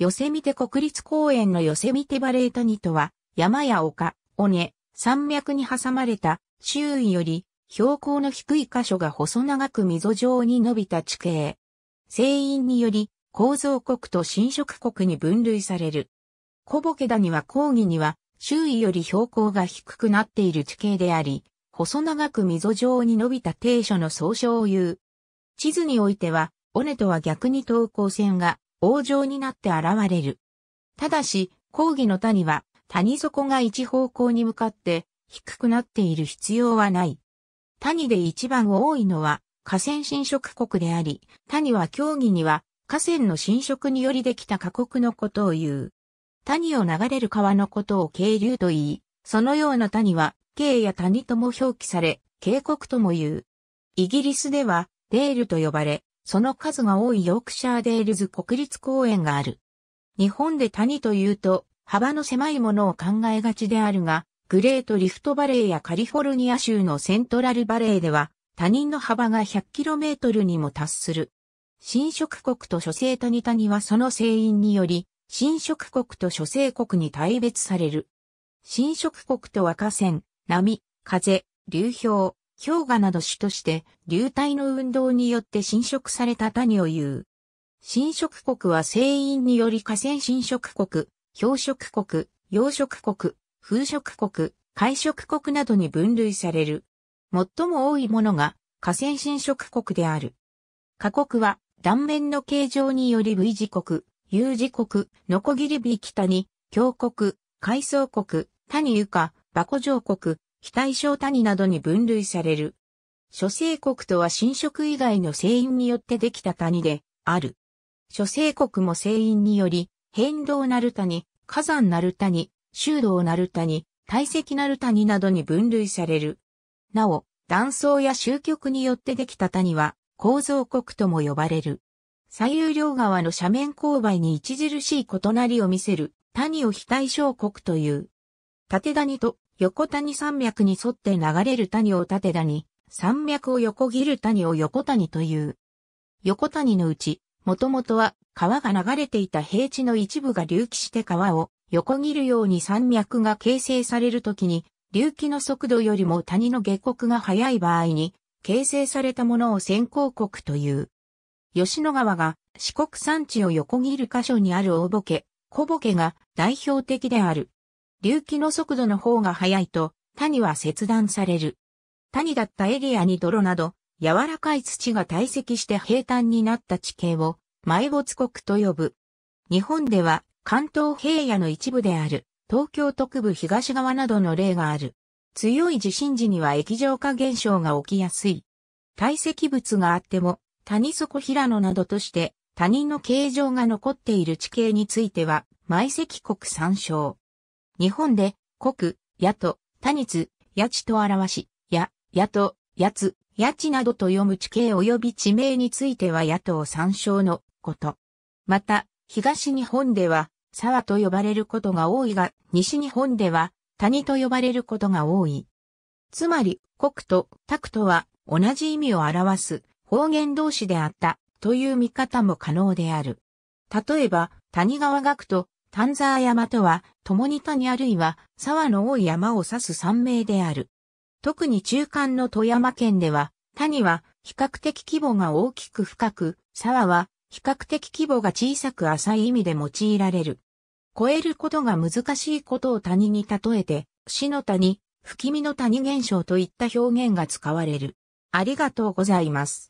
ヨセミテ国立公園のヨセミテバレーニとは、山や丘、尾根、山脈に挟まれた、周囲より、標高の低い箇所が細長く溝状に伸びた地形。生因により、構造国と侵食国に分類される。小ボケ谷は講義には、周囲より標高が低くなっている地形であり、細長く溝状に伸びた低所の総称を言う。地図においては、尾根とは逆に等高線が王城になって現れる。ただし、講義の谷は、谷底が一方向に向かって低くなっている必要はない。谷で一番多いのは河川侵食国であり、谷は競技には河川の侵食によりできた過酷のことを言う。谷を流れる川のことを渓流と言い、そのような谷は、渓や谷とも表記され、渓谷とも言う。イギリスでは、デールと呼ばれ、その数が多いヨークシャーデールズ国立公園がある。日本で谷というと、幅の狭いものを考えがちであるが、グレートリフトバレーやカリフォルニア州のセントラルバレーでは、谷の幅が 100km にも達する。新色国と諸生谷谷はその成因により、新色国と諸生国に大別される。新色国とは河川、波、風、流氷、氷河など種として流体の運動によって侵食された谷を言う。侵食国は船員により河川侵食国、氷食国、養食国、風食国、海食国などに分類される。最も多いものが河川侵食国である。過国は断面の形状により V 字国、U 字国、ノコギリビ北に、峡国、海藻国、谷床、バ古城国、非対称谷などに分類される。諸生国とは侵食以外の生因によってできた谷で、ある。諸生国も生因により、変動なる谷、火山なる谷、修道なる谷、堆積なる谷などに分類される。なお、断層や終局によってできた谷は、構造国とも呼ばれる。左右両側の斜面勾配に著しい異なりを見せる、谷を非対称国という。縦谷と横谷山脈に沿って流れる谷を縦谷、山脈を横切る谷を横谷という。横谷のうち、もともとは川が流れていた平地の一部が隆起して川を横切るように山脈が形成されるときに、隆起の速度よりも谷の下国が速い場合に、形成されたものを先行国という。吉野川が四国山地を横切る箇所にある大ボケ、小ボケが代表的である。隆起の速度の方が速いと、谷は切断される。谷だったエリアに泥など、柔らかい土が堆積して平坦になった地形を、埋没国と呼ぶ。日本では、関東平野の一部である、東京特部東側などの例がある。強い地震時には液状化現象が起きやすい。堆積物があっても、谷底平野などとして、他人の形状が残っている地形については、埋積国参照。日本で、国、野と、他日、野地と表し、や、野と、やつ、野地などと読む地形及び地名については野党参照のこと。また、東日本では、沢と呼ばれることが多いが、西日本では、谷と呼ばれることが多い。つまり、国と宅とは同じ意味を表す方言同士であったという見方も可能である。例えば、谷川学と丹沢山とは、共に谷あるいは沢の多い山を指す山名である。特に中間の富山県では、谷は比較的規模が大きく深く、沢は比較的規模が小さく浅い意味で用いられる。超えることが難しいことを谷に例えて、死の谷、不気味の谷現象といった表現が使われる。ありがとうございます。